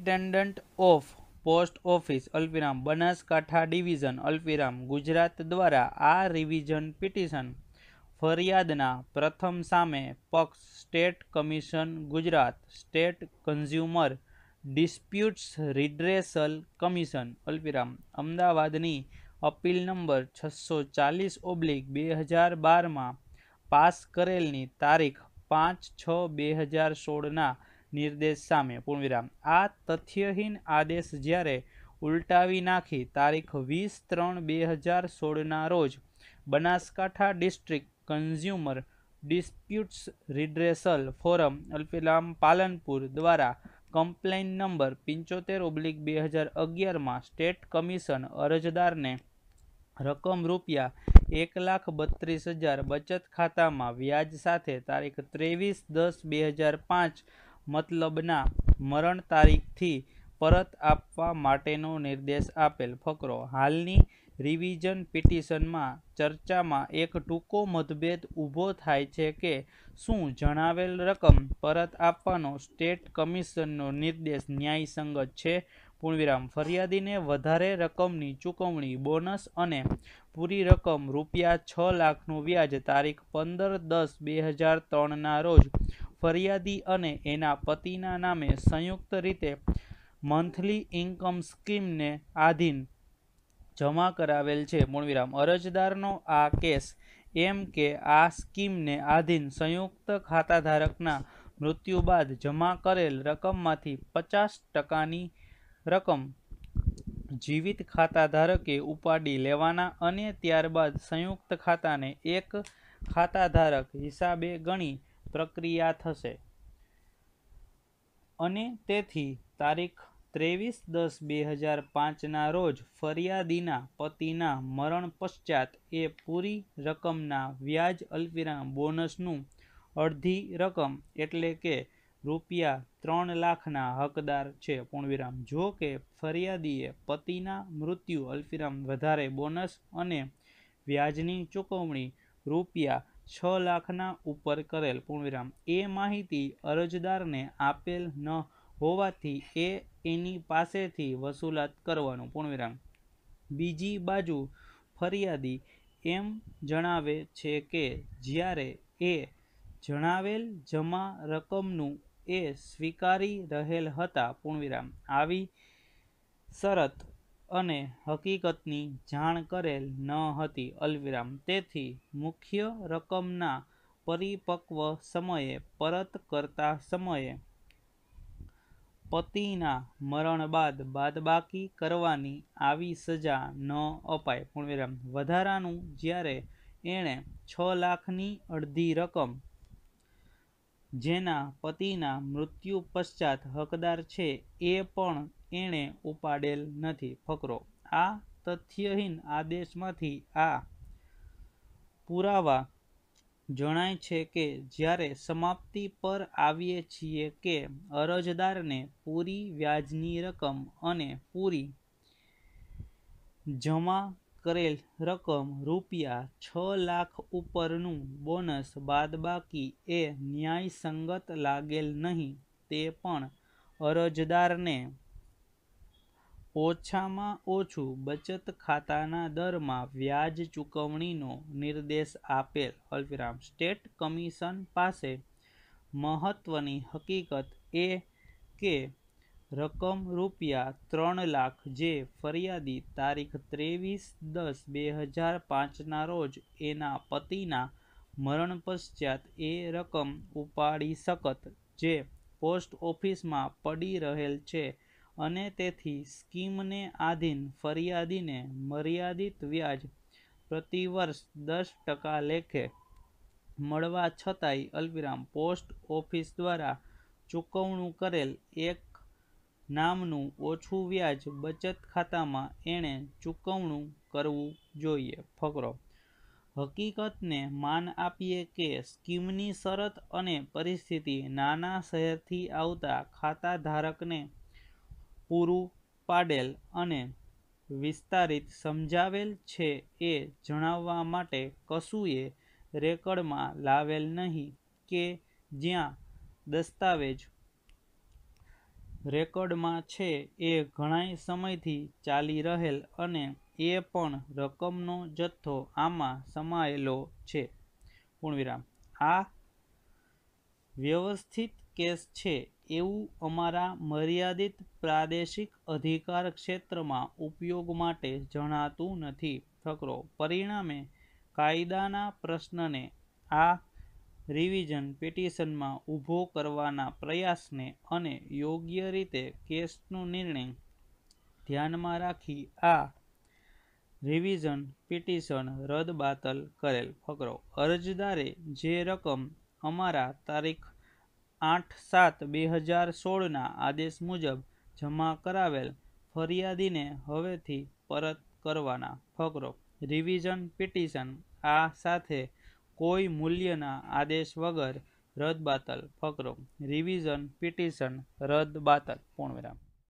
superintendent of post office અલ્પિરામ Banaskantha division અલ્પિરામ ગુજરાત દ્વારા આ રિવિઝન પિટિશન ફરિયાદના પ્રથમ સામે પક્ષ state commission Gujarat state consumer disputes redressal commission અલ્પિરામ અમદાવાદની અપીલ નંબર છસો ચાલીસ ઓબ્લિક બે હજાર બારમાં પાસ કરેલની તારીખ પાંચ છ બે હજાર સોળના નિર્દેશ સામે પૂર્ણવિરામ આ તથ્યહીન આદેશ જ્યારે ઉલટાવી નાખી તારીખ વીસ ત્રણ બે હજાર સોળના રોજ Banaskantha district consumer disputes redressal forum અલ્પિલામ પાલનપુર દ્વારા કમ્પ્લેન નંબર પંચોતેર ઓબ્લિક બે હજાર અગિયારમાં સ્ટેટ કમિશન અરજદારને રકમ રૂપિયા એક લાખ બત્રીસ હજાર બચત ખાતામાં વ્યાજ સાથે તારીખ ત્રેવીસ દસ બે હજાર પાંચ મતલબના મરણ તારીખથી પરત આપવા માટેનો નિર્દેશ આપેલ ફકરો હાલની રિવિઝન પિટિશનમાં ચર્ચામાં એક ટૂંકો મતભેદ ઊભો થાય છે કે શું જણાવેલ રકમ પરત આપવાનો સ્ટેટ કમિશનનો નિર્દેશ ન્યાયસંગત છે પૂર્ણવિરામ ફરિયાદીને વધારે રકમની ચૂકવણી બોનસ અને પૂરી રકમ રૂપિયા છ લાખનું વ્યાજ તારીખ પંદર દસ બે હજાર ત્રણના રોજ ફરિયાદી અને એના પતિના નામે સંયુક્ત રીતે મંથલી ઇન્કમ સ્કીમને આધીન જમા કરાવેલ છે મૂળવિરામ અરજદારનો આ કેસ એમ કે આ સ્કીમને આધીન સંયુક્ત ખાતાધારકના મૃત્યુ બાદ જમા કરેલ રકમમાંથી પચાસ ટકાની રકમ જીવિત ખાતાધારકે ઉપાડી લેવાના અને ત્યારબાદ સંયુક્ત ખાતાને એક ખાતાધારક હિસાબે ગણી પ્રક્રિયા થશે અને તેથી તારીખ ત્રેવીસ દસ બે હજાર પાંચના રોજ ફરિયાદીના પતિના મરણ પશ્ચાત એ પૂરી રકમના વ્યાજ અલ્પિરા બોનસનું અડધી રકમ એટલે કે રૂપિયા ત્રણ લાખના હકદાર છે પૂર્ણવિરામ જો કે ફરિયાદીએ પતિના મૃત્યુ અલ્પિરામ વધારે બોનસ અને વ્યાજની ચૂકવણી રૂપિયા છ લાખના ઉપર કરેલ પૂર્ણવિરામ એ માહિતી અરજદારને આપેલ ન હોવાથી એ એની પાસેથી વસૂલાત કરવાનું પૂર્ણવિરામ બીજી બાજુ ફરિયાદી એમ જણાવે છે કે જ્યારે એ જણાવેલ જમા રકમનું એ સ્વીકારી રહેલ હતા પૂર્ણવિરામ આવી શરત અને હકીકતની જાણ કરેલ ન હતી અલ્વિરામ તેથી મુખ્ય રકમના પરિપક્વ સમયે પરત કરતા સમયે પતિના મરણ બાદ બાદબાકી કરવાની આવી સજા ન અપાય પૂર્ણવિરામ વધારાનું જ્યારે એણે છ લાખની અડધી રકમ જેના પતિના મૃત્યુ પશ્ચાત હકદાર છે એ પણ એણે ઉપાડેલ નથી ફકરો આ તથ્યહીન આદેશમાંથી આ પુરાવા જણાય છે કે જ્યારે સમાપ્તિ પર આવીએ છીએ કે અરજદારને પૂરી વ્યાજની રકમ અને પૂરી જમા કરેલ રકમ રૂપિયા છ લાખ ઉપરનું બોનસ બાદબાકી એ ન્યાયસંગત લાગેલ નહીં તે પણ અરજદારને ઓછામાં ઓછું બચત ખાતાના દરમાં વ્યાજ ચૂકવણીનો નિર્દેશ આપેલ અલ્પવિરામ સ્ટેટ કમિશન પાસે મહત્વની હકીકત એ કે રકમ રૂપિયા ત્રણ લાખ જે ફરિયાદી તારીખ ત્રેવીસ દસ બે હજાર પાંચના રોજ એના પતિના મરણ પશ્ચાત એ રકમ ઉપાડી શકત જે પોસ્ટ ઓફિસમાં પડી રહેલ છે અને તેથી સ્કીમને આધીન ફરિયાદીને મર્યાદિત વ્યાજ પ્રતિવર્ષ દસ ટકા લેખે મળવા છતાંય અલ્પવિરામ પોસ્ટ ઓફિસ દ્વારા ચૂકવણું કરેલ એક નામનું ઓછું વ્યાજ બચત ખાતામાં એણે ચૂકવણું કરવું જોઈએ ફકરો હકીકતને માન આપીએ કે સ્કીમની શરત અને પરિસ્થિતિ નાના શહેરથી આવતા ખાતા ધારકને પૂરું પાડેલ અને વિસ્તારિત સમજાવેલ છે એ જણાવવા માટે કશુંએ રેકર્ડમાં લાવેલ નહીં કે જ્યાં દસ્તાવેજ રેકોર્ડમાં છે એ ઘણાય સમયથી ચાલી રહેલ અને એ પણ રકમનો જથ્થો આમાં સમાયેલો છે પૂર્ણવિરામ આ વ્યવસ્થિત કેસ છે એવું અમારા મર્યાદિત પ્રાદેશિક અધિકાર ક્ષેત્રમાં ઉપયોગ માટે જણાતું નથી ફકરો પરિણામે કાયદાના પ્રશ્નને આ રિવિઝન પિટિશનમાં ઊભો કરવાના પ્રયાસને અને યોગ્ય રીતે કેસનું નિર્ણય ધ્યાનમાં રાખી આ રિવિઝન પિટિશન રદબાતલ કરેલ ફકરો અરજદારે જે રકમ અમારા તારીખ આઠ સાત બે હજાર સોળના આદેશ મુજબ જમા કરાવેલ ફરિયાદીને હવેથી પરત કરવાના ફકરો રિવિઝન પિટિશન આ સાથે કોઈ મૂલ્યના આદેશ વગર રદબાતલ ફકરો રિવિઝન પિટિશન રદ બાતલ પૂર્ણવિરામ